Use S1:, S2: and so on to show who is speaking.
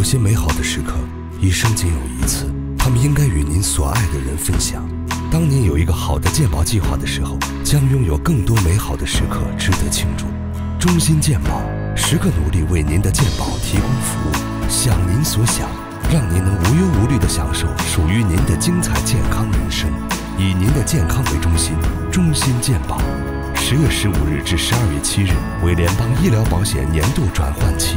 S1: 有些美好的时刻，一生仅有一次，他们应该与您所爱的人分享。当您有一个好的健保计划的时候，将拥有更多美好的时刻值得庆祝。中心健保时刻努力为您的健保提供服务，想您所想，让您能无忧无虑地享受属于您的精彩健康人生。以您的健康为中心，中心健保。十月十五日至十二月七日为联邦医疗保险年度转换期。